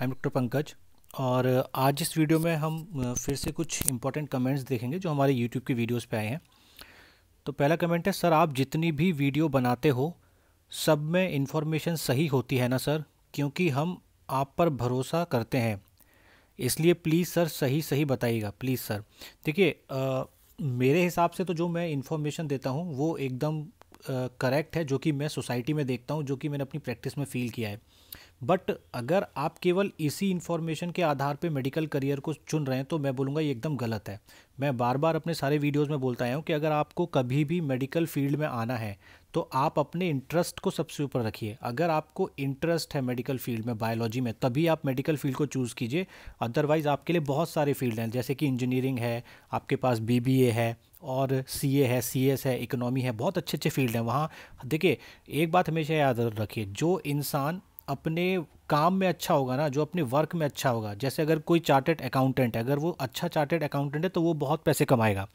I am doctor Pankaj और uh, आज इस वीडियो में हम uh, फिर से कुछ इंपॉर्टेंट कमेंट्स देखेंगे जो हमारे यूट्यूब के वीडियोस पे आए हैं तो पहला कमेंट है सर आप जितनी भी वीडियो बनाते हो सब में इंफॉर्मेशन सही होती है ना सर क्योंकि हम आप पर भरोसा करते हैं इसलिए प्लीज़ सर सही सही बताइएगा प्लीज़ सर देखिए uh, मेरे हिसाब से तो जो मैं इन्फॉर्मेशन देता हूँ वो एकदम करेक्ट है जो कि मैं सोसाइटी में देखता हूँ जो कि मैंने अपनी प्रैक्टिस में फ़ील किया है बट अगर आप केवल इसी इन्फॉर्मेशन के आधार पे मेडिकल करियर को चुन रहे हैं तो मैं बोलूँगा ये एकदम गलत है मैं बार बार अपने सारे वीडियोस में बोलता आया हूँ कि अगर आपको कभी भी मेडिकल फील्ड में आना है तो आप अपने इंटरेस्ट को सबसे ऊपर रखिए अगर आपको इंटरेस्ट है मेडिकल फील्ड में बायोलॉजी में तभी आप मेडिकल फील्ड को चूज़ कीजिए अदरवाइज़ आपके लिए बहुत सारे फील्ड हैं जैसे कि इंजीनियरिंग है आपके पास बी है और ए है एस है इकोनॉमी है बहुत अच्छे अच्छे फील्ड हैं वहाँ देखिए एक बात हमेशा याद रखिए जो इंसान अपने काम में अच्छा होगा ना जो अपने वर्क में अच्छा होगा जैसे अगर कोई चार्टेड अकाउंटेंट है अगर वो अच्छा चार्टेड अकाउंटेंट है तो वो बहुत पैसे कमाएगा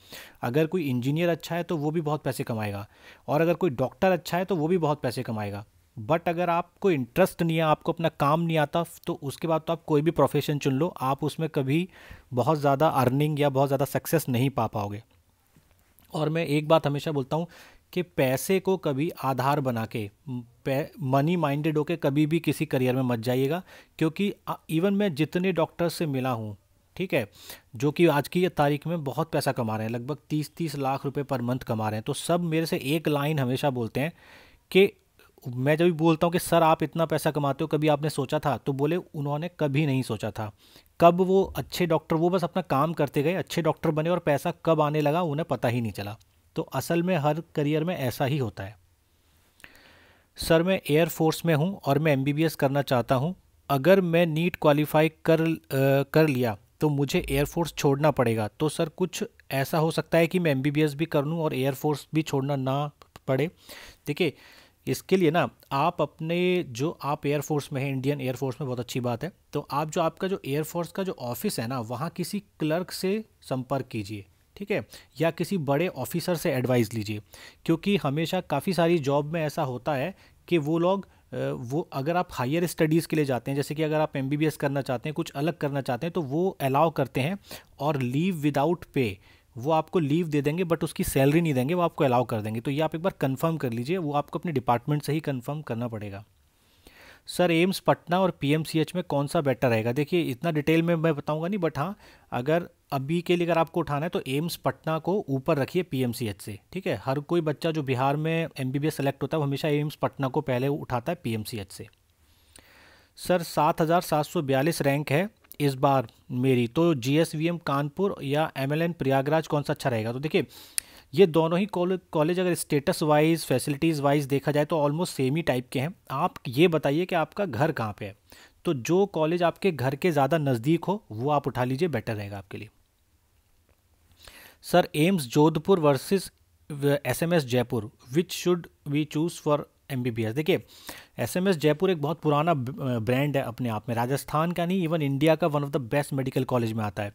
अगर कोई इंजीनियर अच्छा है तो वो भी बहुत पैसे कमाएगा और अगर कोई डॉक्टर अच्छा है तो वो भी बहुत पैसे कमाएगा बट अगर आपको इंटरेस्ट नहीं है आपको अपना काम नहीं आता तो उसके बाद तो आप कोई भी प्रोफेशन चुन लो आप उसमें कभी बहुत ज़्यादा अर्निंग या बहुत ज़्यादा सक्सेस नहीं पा पाओगे और मैं एक बात हमेशा बोलता हूँ कि पैसे को कभी आधार बना के मनी माइंडेड होके कभी भी किसी करियर में मत जाइएगा क्योंकि इवन मैं जितने डॉक्टर से मिला हूँ ठीक है जो कि आज की तारीख में बहुत पैसा कमा रहे हैं लगभग तीस तीस लाख रुपए पर मंथ कमा रहे हैं तो सब मेरे से एक लाइन हमेशा बोलते हैं कि मैं जब भी बोलता हूँ कि सर आप इतना पैसा कमाते हो कभी आपने सोचा था तो बोले उन्होंने कभी नहीं सोचा था कब वो अच्छे डॉक्टर वो बस अपना काम करते गए अच्छे डॉक्टर बने और पैसा कब आने लगा उन्हें पता ही नहीं चला तो असल में हर करियर में ऐसा ही होता है सर मैं एयरफोर्स में हूँ और मैं एमबीबीएस करना चाहता हूँ अगर मैं नीट क्वालिफाई कर आ, कर लिया तो मुझे एयरफोर्स छोड़ना पड़ेगा तो सर कुछ ऐसा हो सकता है कि मैं एमबीबीएस भी कर लूँ और एयरफोर्स भी छोड़ना ना पड़े देखिए इसके लिए ना आप अपने जो आप एयरफोर्स में हैं इंडियन एयरफोर्स में बहुत अच्छी बात है तो आप जो आपका जो एयरफोर्स का जो ऑफिस है ना वहाँ किसी क्लर्क से संपर्क कीजिए ठीक है या किसी बड़े ऑफिसर से एडवाइस लीजिए क्योंकि हमेशा काफ़ी सारी जॉब में ऐसा होता है कि वो लोग वो अगर आप हायर स्टडीज़ के लिए जाते हैं जैसे कि अगर आप एम करना चाहते हैं कुछ अलग करना चाहते हैं तो वो अलाउ करते हैं और लीव विदाउट पे वो आपको लीव दे देंगे बट उसकी सैलरी नहीं देंगे वो आपको अलाउ कर देंगे तो ये आप एक बार कंफर्म कर लीजिए वो आपको अपने डिपार्टमेंट से ही कंफर्म करना पड़ेगा सर एम्स पटना और पीएमसीएच में कौन सा बेटर रहेगा देखिए इतना डिटेल में मैं बताऊंगा नहीं बट हाँ अगर अभी के लिए अगर आपको उठाना है तो एम्स पटना को ऊपर रखिए पीएमसीएच से ठीक है हर कोई बच्चा जो बिहार में एमबीबीएस सेलेक्ट होता है वो हमेशा एम्स पटना को पहले उठाता है पीएमसीएच से सर सात हज़ार सात सौ बयालीस रैंक है इस बार मेरी तो G S V M Kanpur या एम एल एन प्रयागराज कौन सा अच्छा रहेगा तो देखिए ये दोनों ही कॉलेज अगर स्टेटस वाइज फैसिलिटीज़ वाइज देखा जाए तो ऑलमोस्ट सेम ही टाइप के हैं आप ये बताइए कि आपका घर कहाँ पे है तो जो कॉलेज आपके घर के ज़्यादा नज़दीक हो वो आप उठा लीजिए बेटर रहेगा आपके लिए sir AIIMS Jodhpur versus S M S Jaipur which should we choose for M B B S देखिए एस एम एस जयपुर एक बहुत पुराना ब्रांड है अपने आप में राजस्थान का नहीं इवन इंडिया का one of the best medical college में आता है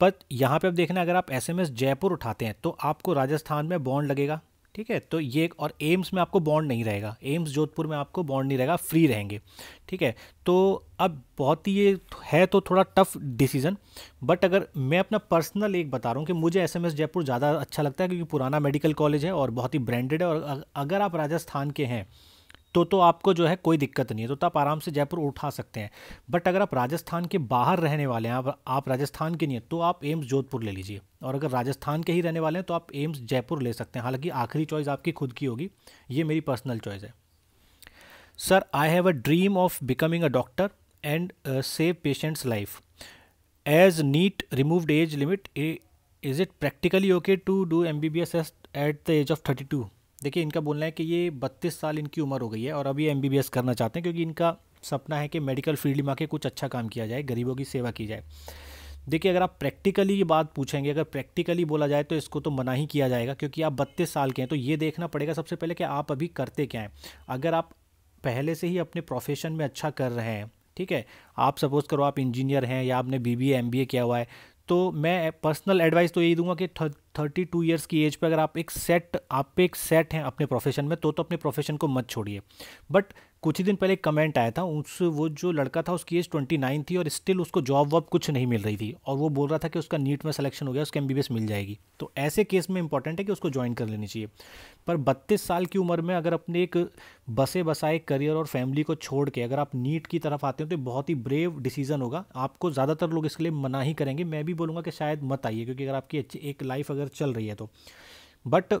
पर यहाँ पे आप देखना अगर आप एस जयपुर उठाते हैं तो आपको राजस्थान में बॉन्ड लगेगा ठीक है तो ये और एम्स में आपको बॉन्ड नहीं रहेगा एम्स जोधपुर में आपको बॉन्ड नहीं रहेगा फ्री रहेंगे ठीक है तो अब बहुत ही ये है तो थोड़ा टफ डिसीज़न बट अगर मैं अपना पर्सनल एक बता रहा हूँ कि मुझे एस जयपुर ज़्यादा अच्छा लगता है क्योंकि पुराना मेडिकल कॉलेज है और बहुत ही ब्रांडेड है और अगर आप राजस्थान के हैं तो तो आपको जो है कोई दिक्कत नहीं है तो, तो आप आराम से जयपुर उठा सकते हैं बट अगर आप राजस्थान के बाहर रहने वाले हैं आप, आप राजस्थान के नहीं तो आप एम्स जोधपुर ले लीजिए और अगर राजस्थान के ही रहने वाले हैं तो आप एम्स जयपुर ले सकते हैं हालांकि आखिरी चॉइस आपकी खुद की होगी ये मेरी पर्सनल चॉइस है sir I have a dream of becoming a doctor and save patients life as NEET removed age limit is it practically okay to do M B B S S at the age of thirty two देखिए इनका बोलना है कि ये बत्तीस साल इनकी उम्र हो गई है और अभी एम करना चाहते हैं क्योंकि इनका सपना है कि मेडिकल फील्ड में आके कुछ अच्छा काम किया जाए गरीबों की सेवा की जाए देखिए अगर आप प्रैक्टिकली ये बात पूछेंगे अगर प्रैक्टिकली बोला जाए तो इसको तो मना ही किया जाएगा क्योंकि आप बत्तीस साल के हैं तो ये देखना पड़ेगा सबसे पहले कि आप अभी करते क्या हैं अगर आप पहले से ही अपने प्रोफेशन में अच्छा कर रहे हैं ठीक है आप सपोज़ करो आप इंजीनियर हैं या आपने B B M B A किया हुआ है तो मैं पर्सनल एडवाइस तो यही दूंगा कि थर्टी टू ईयर्स की एज पे अगर आप एक सेट आप पे एक सेट हैं अपने प्रोफेशन में तो तो अपने प्रोफेशन को मत छोड़िए बट कुछ ही दिन पहले कमेंट आया था उस वो जो लड़का था उसकी एज ट्वेंटी नाइन थी और स्टिल उसको जॉब वॉब कुछ नहीं मिल रही थी और वो बोल रहा था कि उसका नीट में सिलेक्शन हो गया उसके एम मिल जाएगी तो ऐसे केस में इंपॉर्टेंट है कि उसको ज्वाइन कर लेनी चाहिए पर बत्तीस साल की उम्र में अगर अपने एक बसे बसाए करियर और फैमिली को छोड़ के अगर आप नीट की तरफ आते हो तो बहुत ही ब्रेव डिसीजन होगा आपको ज़्यादातर लोग इसके लिए मना ही करेंगे मैं भी बोलूँगा कि शायद मत आइए क्योंकि अगर आपकी अच्छी एक लाइफ अगर चल रही है तो बट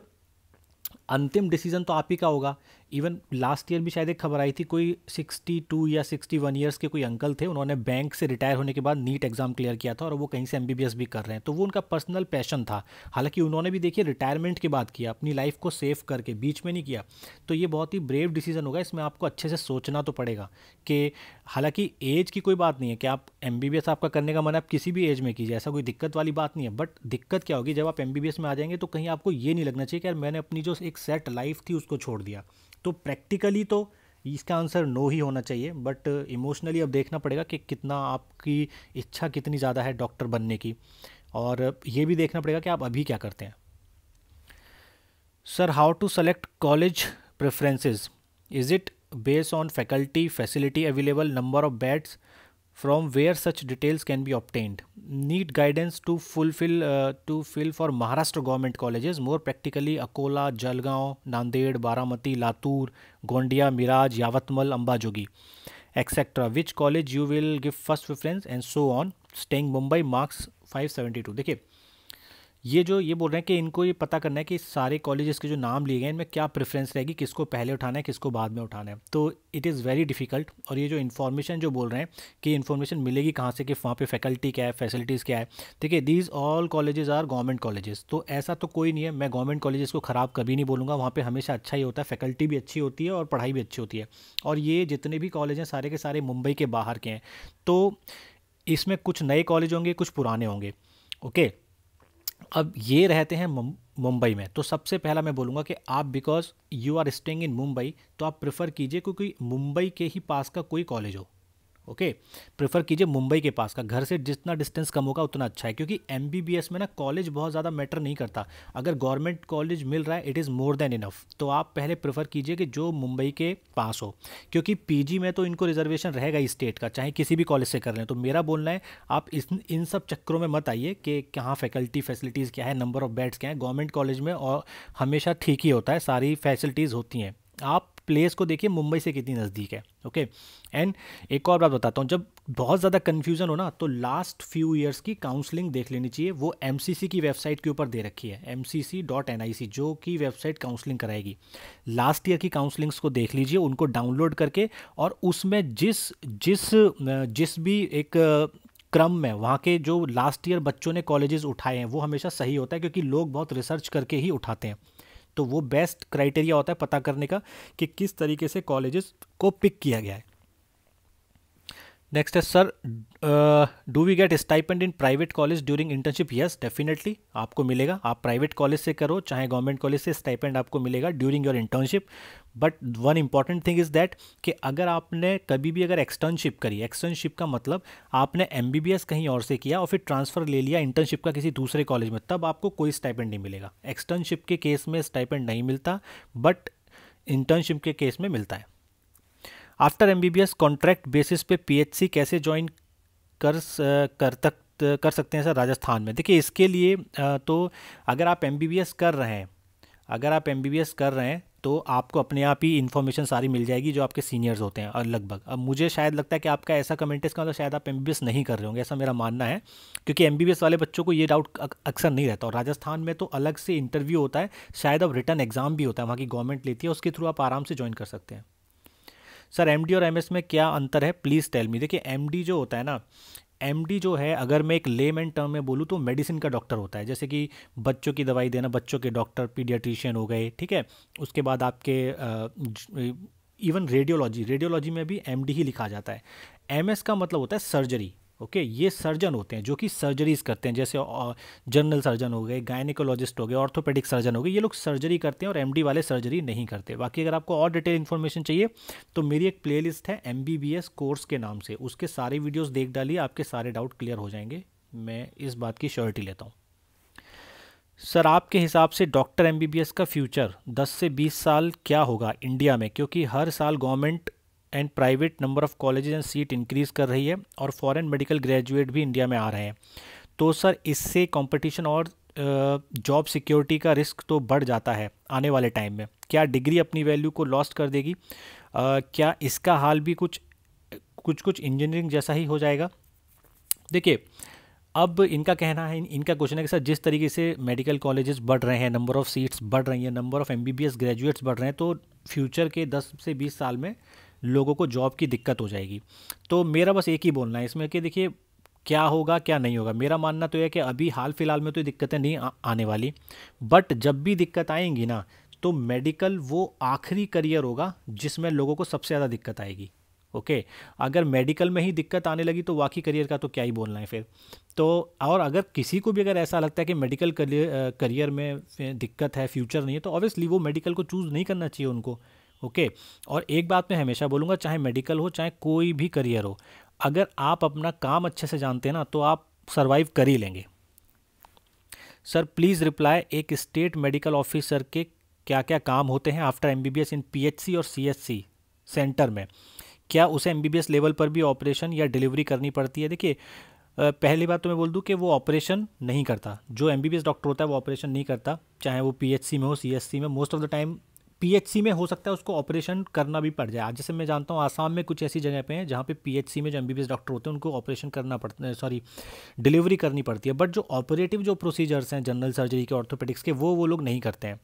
अंतिम डिसीजन तो आप ही का होगा इवन लास्ट ईयर भी शायद एक खबर आई थी कोई 62 या 61 ईयर्स के कोई अंकल थे उन्होंने बैंक से रिटायर होने के बाद नीट एग्जाम क्लियर किया था और वो कहीं से एम भी कर रहे हैं तो वो उनका पर्सनल पैशन था हालांकि उन्होंने भी देखिए रिटायरमेंट के बाद किया अपनी लाइफ को सेव करके बीच में नहीं किया तो ये बहुत ही ब्रेव डिसीजन होगा इसमें आपको अच्छे से सोचना तो पड़ेगा कि हालांकि एज की कोई बात नहीं है कि आप एम आपका करने का मन आप किसी भी एज में कीजिए ऐसा कोई दिक्कत वाली बात नहीं है बट दिक्कत क्या होगी जब आप एम में आ जाएंगे तो कहीं आपको ये नहीं लगना चाहिए कि यार मैंने अपनी जो एक सेट लाइफ थी उसको छोड़ दिया तो प्रैक्टिकली तो इसका आंसर नो ही होना चाहिए बट इमोशनली अब देखना पड़ेगा कि कितना आपकी इच्छा कितनी ज़्यादा है डॉक्टर बनने की और ये भी देखना पड़ेगा कि आप अभी क्या करते हैं sir how to select college preferences is it based on faculty, facility available, number of beds from where such details can be obtained. Need guidance to fulfill uh, to fill for Maharashtra government colleges more practically Akola, Jalgaon, Nanded, Baramati, Latur, Gondia, Miraj, Yavatmal, Ambajogi etc. Which college you will give first preference and so on. Staying Mumbai marks 572. देखिए ये जो ये बोल रहे हैं कि इनको ये पता करना है कि सारे कॉलेजेस के जो नाम लिए गए इनमें क्या प्रेफरेंस रहेगी किसको पहले उठाना है किसको बाद में उठाना है तो इट इज़ वेरी डिफिकल्ट और ये जो इन्फॉर्मेशन जो बोल रहे हैं कि इन्फॉर्मेशन मिलेगी कहाँ से कि वहाँ पे फैकल्टी क्या है फैसिलिटीज़ क्या है ठीक है these all colleges are government colleges तो ऐसा तो कोई नहीं है मैं गवर्नमेंट कॉलेजेस को ख़राब कभी नहीं बोलूँगा वहाँ पर हमेशा अच्छा ही होता है फैकल्टी भी अच्छी होती है और पढ़ाई भी अच्छी होती है और ये जितने भी कॉलेज हैं सारे के सारे मुंबई के बाहर के हैं तो इसमें कुछ नए कॉलेज होंगे कुछ पुराने होंगे ओके okay? अब ये रहते हैं मुंबई में तो सबसे पहला मैं बोलूँगा कि आप because you are staying in Mumbai तो आप प्रेफर कीजिए क्योंकि मुंबई के ही पास का कोई कॉलेज हो ओके प्रेफर कीजिए मुंबई के पास का घर से जितना डिस्टेंस कम होगा उतना अच्छा है क्योंकि एम में ना कॉलेज बहुत ज़्यादा मैटर नहीं करता अगर गवर्नमेंट कॉलेज मिल रहा है it is more than enough तो आप पहले प्रेफर कीजिए कि जो मुंबई के पास हो क्योंकि पी में तो इनको रिजर्वेशन रहेगा ही स्टेट का चाहे किसी भी कॉलेज से कर लें तो मेरा बोलना है आप इस इन सब चक्करों में मत आइए कि कहाँ फैकल्टी फैसिलिटीज़ क्या है नंबर ऑफ़ बेड्स क्या है गवर्नमेंट कॉलेज में और हमेशा ठीक ही होता है सारी फैसिलिटीज़ होती हैं आप प्लेस को देखिए मुंबई से कितनी नज़दीक है ओके एंड एक और बात बताता हूँ जब बहुत ज़्यादा कन्फ्यूज़न हो ना तो लास्ट फ्यू ईयर्स की काउंसलिंग देख लेनी चाहिए वो एम की वेबसाइट के ऊपर दे रखी है एम जो कि वेबसाइट काउंसलिंग कराएगी लास्ट ईयर की काउंसलिंग्स को देख लीजिए उनको डाउनलोड करके और उसमें जिस जिस जिस भी एक क्रम में वहाँ के जो लास्ट ईयर बच्चों ने कॉलेजेस उठाए हैं वो हमेशा सही होता है क्योंकि लोग बहुत रिसर्च करके ही उठाते हैं तो वो बेस्ट क्राइटेरिया होता है पता करने का कि किस तरीके से कॉलेजेस को पिक किया गया है नेक्स्ट है sir do we get stipend in private college during internship yes definitely आपको मिलेगा आप प्राइवेट कॉलेज से करो चाहे गवर्नमेंट कॉलेज से स्टाइपेंड आपको मिलेगा during your internship but one important thing is that कि अगर आपने कभी भी अगर एक्सटर्नशिप करी एक्सटर्नशिप का मतलब आपने एम कहीं और से किया और फिर ट्रांसफ़र ले लिया इंटर्नशिप का किसी दूसरे कॉलेज में तब आपको कोई स्टाइपेंड नहीं मिलेगा एक्सटर्नशिप के केस में स्टाइपेंड नहीं मिलता बट इंटर्नशिप के केस में मिलता है आफ्टर एमबीबीएस कॉन्ट्रैक्ट बेसिस पे पीएचसी कैसे ज्वाइन कर कर तक कर सकते हैं सर राजस्थान में देखिए इसके लिए तो अगर आप एम कर रहे हैं अगर आप एम कर रहे हैं तो आपको अपने आप ही इन्फॉर्मेशन सारी मिल जाएगी जो आपके सीनियर्स होते हैं और लगभग अब मुझे शायद लगता है कि आपका ऐसा कमेंट है इसका मतलब शायद आप एम नहीं कर रहे होंगे ऐसा मेरा मानना है क्योंकि एम वाले बच्चों को ये डाउट अक्सर नहीं रहता और राजस्थान में तो अलग से इंटरव्यू होता है शायद अब रिटर्न एग्ज़ाम भी होता है वहाँ की गवर्नमेंट लेती है उसके थ्रू आप आराम से ज्वाइन कर सकते हैं सर एम और एम में क्या अंतर है प्लीज़ टेल मी देखिए एम जो होता है ना एम जो है अगर मैं एक लेम एंड टर्म में बोलूँ तो मेडिसिन का डॉक्टर होता है जैसे कि बच्चों की दवाई देना बच्चों के डॉक्टर पीडियाट्रिशियन हो गए ठीक है उसके बाद आपके इवन रेडियोलॉजी रेडियोलॉजी में भी एम ही लिखा जाता है एम का मतलब होता है सर्जरी ओके okay, ये सर्जन होते हैं जो कि सर्जरीज करते हैं जैसे जनरल सर्जन हो गए गायनिकोलॉजिस्ट हो गए ऑर्थोपेडिक सर्जन हो गए ये लोग सर्जरी करते हैं और एमडी वाले सर्जरी नहीं करते बाकी अगर आपको और डिटेल इन्फॉर्मेशन चाहिए तो मेरी एक प्लेलिस्ट है एमबीबीएस कोर्स के नाम से उसके सारे वीडियोज़ देख डालिए आपके सारे डाउट क्लियर हो जाएंगे मैं इस बात की श्योरिटी लेता हूँ सर आपके हिसाब से डॉक्टर एमबीबीएस का फ्यूचर 10 से 20 साल क्या होगा इंडिया में क्योंकि हर साल government and private number of college and seat increase कर रही है और फॉरेन मेडिकल ग्रेजुएट भी इंडिया में आ रहे हैं तो सर इससे कंपटीशन और जॉब सिक्योरिटी का रिस्क तो बढ़ जाता है आने वाले टाइम में क्या डिग्री अपनी वैल्यू को लॉस्ट कर देगी आ, क्या इसका हाल भी कुछ कुछ कुछ इंजीनियरिंग जैसा ही हो जाएगा देखिए अब इनका कहना है इनका क्वेश्चन है कि सर जिस तरीके से मेडिकल कॉलेजेस बढ़ रहे हैं नंबर ऑफ़ सीट्स बढ़ रही हैं नंबर ऑफ़ एमबीबीएस ग्रेजुएट्स बढ़ रहे हैं तो फ्यूचर के 10 से 20 साल में लोगों को जॉब की दिक्कत हो जाएगी तो मेरा बस एक ही बोलना है इसमें कि देखिए क्या होगा क्या नहीं होगा मेरा मानना तो यह कि अभी हाल फिलहाल में तो दिक्कतें नहीं आने वाली बट जब भी दिक्कत आएंगी ना तो मेडिकल वो आखिरी करियर होगा जिसमें लोगों को सबसे ज़्यादा दिक्कत आएगी ओके okay. अगर मेडिकल में ही दिक्कत आने लगी तो वाकई करियर का तो क्या ही बोलना है फिर तो और अगर किसी को भी अगर ऐसा लगता है कि मेडिकल करियर में दिक्कत है फ्यूचर नहीं है तो ऑब्वियसली वो मेडिकल को चूज़ नहीं करना चाहिए उनको ओके और एक बात मैं हमेशा बोलूँगा चाहे मेडिकल हो चाहे कोई भी करियर हो अगर आप अपना काम अच्छे से जानते हैं ना तो आप सर्वाइव कर ही लेंगे सर प्लीज़ रिप्लाई एक स्टेट मेडिकल ऑफिसर के क्या क्या काम होते हैं आफ्टर एम इन पी और सी सेंटर में क्या उसे एम लेवल पर भी ऑपरेशन या डिलीवरी करनी पड़ती है देखिए पहली बात तो मैं बोल दूँ कि वो ऑपरेशन नहीं करता जो एम डॉक्टर होता है वो ऑपरेशन नहीं करता चाहे वो पी में हो सी में most of the time PHC में हो सकता है उसको ऑपरेशन करना भी पड़ जाए आज जैसे मैं जानता हूँ आसाम में कुछ ऐसी जगह पे हैं जहाँ पे पीएचसी में जो एमबीबीएस डॉक्टर होते हैं उनको ऑपरेशन करना पड़ता है सॉरी डिलीवरी करनी पड़ती है बट जो ऑपरेटिव जो प्रोसीजर्स हैं जनरल सर्जरी के ऑर्थोपेडिक्स के वो वो लोग नहीं करते हैं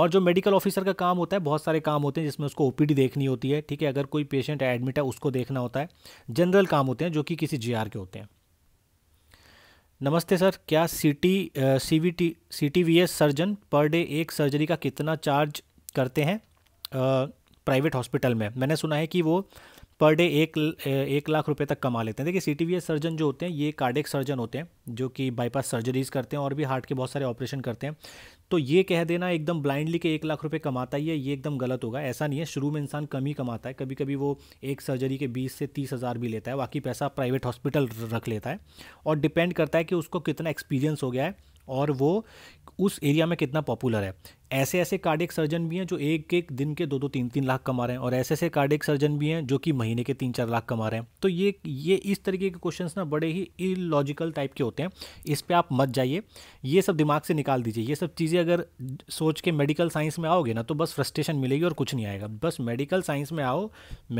और जो मेडिकल ऑफिसर का काम होता है बहुत सारे काम होते हैं जिसमें उसको ओ देखनी होती है ठीक है अगर कोई पेशेंट एडमिट है उसको देखना होता है जनरल काम होते हैं जो कि किसी जी के होते हैं नमस्ते सर क्या C T C V T C T V S surgeon per day एक सर्जरी का कितना चार्ज करते हैं प्राइवेट हॉस्पिटल में मैंने सुना है कि वो पर डे एक एक लाख रुपए तक कमा लेते हैं देखिए सी टी सर्जन जो होते हैं ये कार्डिक सर्जन होते हैं जो कि बाईपास सर्जरीज करते हैं और भी हार्ट के बहुत सारे ऑपरेशन करते हैं तो ये कह देना एकदम ब्लाइंडली के एक लाख रुपए कमाता ही है ये एकदम गलत होगा ऐसा नहीं है शुरू में इंसान कम ही कमाता है कभी कभी वो एक सर्जरी के बीस से तीस हज़ार भी लेता है बाकी पैसा प्राइवेट हॉस्पिटल रख लेता है और डिपेंड करता है कि उसको कितना एक्सपीरियंस हो गया है और वो उस एरिया में कितना पॉपुलर है ऐसे ऐसे कार्डिक सर्जन भी हैं जो एक एक दिन के दो दो तीन तीन लाख कमा रहे हैं और ऐसे ऐसे कार्डिक सर्जन भी हैं जो कि महीने के तीन चार लाख कमा रहे हैं तो ये ये इस तरीके के क्वेश्चंस ना बड़े ही इलॉजिकल टाइप के होते हैं इस पर आप मत जाइए ये सब दिमाग से निकाल दीजिए ये सब चीज़ें अगर सोच के मेडिकल साइंस में आओगे ना तो बस फ्रस्ट्रेशन मिलेगी और कुछ नहीं आएगा बस मेडिकल साइंस में आओ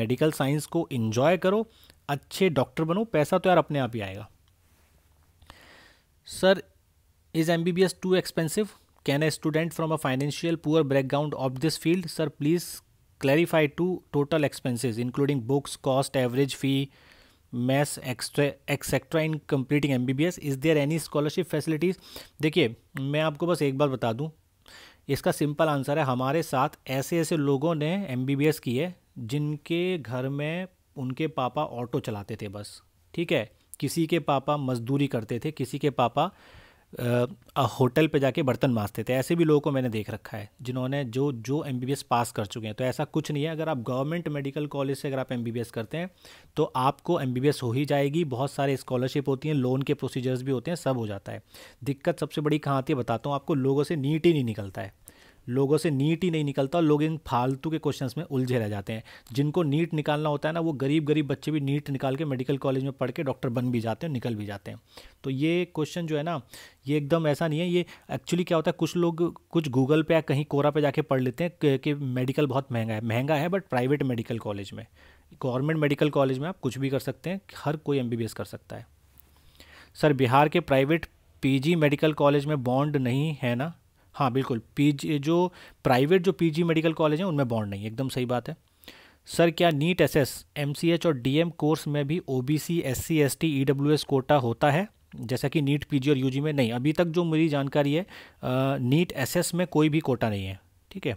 मेडिकल साइंस को इन्जॉय करो अच्छे डॉक्टर बनो पैसा तो यार अपने आप ही आएगा sir is M B B S too expensive can a student from a financial poor background of this field sir please clarify to total expenses including books cost average fee maths extra etcetera in completing M B B S is there any scholarship facilities देखिए मैं आपको बस एक बार बता दूँ इसका simple answer है हमारे साथ ऐसे ऐसे लोगों ने एम बी बी एस की है जिनके घर में उनके पापा ऑटो चलाते थे बस ठीक है किसी के पापा मजदूरी करते थे किसी के पापा होटल पे जाके बर्तन मांजते थे ऐसे भी लोगों को मैंने देख रखा है जिन्होंने जो जो एम पास कर चुके हैं तो ऐसा कुछ नहीं है अगर आप गवर्नमेंट मेडिकल कॉलेज से अगर आप एम करते हैं तो आपको एम हो ही जाएगी बहुत सारे स्कॉलरशिप होती हैं लोन के प्रोसीजर्स भी होते हैं सब हो जाता है दिक्कत सबसे बड़ी कहाँ आती है बताता हूँ आपको लोगों से नीट ही नहीं निकलता है लोगों से नीट ही नहीं निकलता और लोग इन फालतू के क्वेश्चन में उलझे रह जाते हैं जिनको नीट निकालना होता है ना वो गरीब गरीब बच्चे भी नीट निकाल के मेडिकल कॉलेज में पढ़ के डॉक्टर बन भी जाते हैं निकल भी जाते हैं तो ये क्वेश्चन जो है ना ये एकदम ऐसा नहीं है ये एक्चुअली क्या होता है कुछ लोग कुछ गूगल पे या कहीं कोरा पे जाके पढ़ लेते हैं कि मेडिकल बहुत महंगा है महंगा है बट प्राइवेट मेडिकल कॉलेज में गवर्नमेंट मेडिकल कॉलेज में आप कुछ भी कर सकते हैं हर कोई एम कर सकता है सर बिहार के प्राइवेट पीजी मेडिकल कॉलेज में बॉन्ड नहीं है ना हाँ बिल्कुल पीजी जो प्राइवेट जो पीजी मेडिकल कॉलेज हैं उनमें बॉन्ड नहीं है एकदम सही बात है सर क्या नीट एसएस एमसीएच और डीएम कोर्स में भी OBC SC ST EWS quota होता है जैसा कि नीट पीजी और यूजी में नहीं अभी तक जो मेरी जानकारी है नीट एसएस में कोई भी कोटा नहीं है ठीक है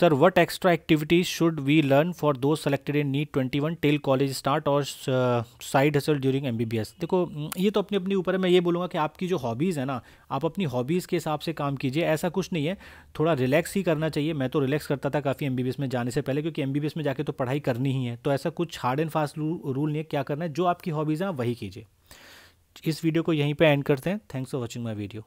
sir what extra activities should we learn for those selected in NEET twenty one till college start और साइड हसल ड्यूरिंग एम देखो ये तो अपने अपने ऊपर है मैं ये बोलूँगा कि आपकी जो हॉबीज़ है ना आप अपनी हॉबीज़ के हिसाब से काम कीजिए ऐसा कुछ नहीं है थोड़ा रिलैक्स ही करना चाहिए मैं तो रिलैक्स करता था काफ़ी एम में जाने से पहले क्योंकि एम में जाके तो पढ़ाई करनी ही है तो ऐसा कुछ हार्ड एंड फास्ट रूल नहीं है क्या करना है जो आपकी हॉबीज़ हैं वही कीजिए इस वीडियो को यहीं पर एंड करते हैं thanks for watching my video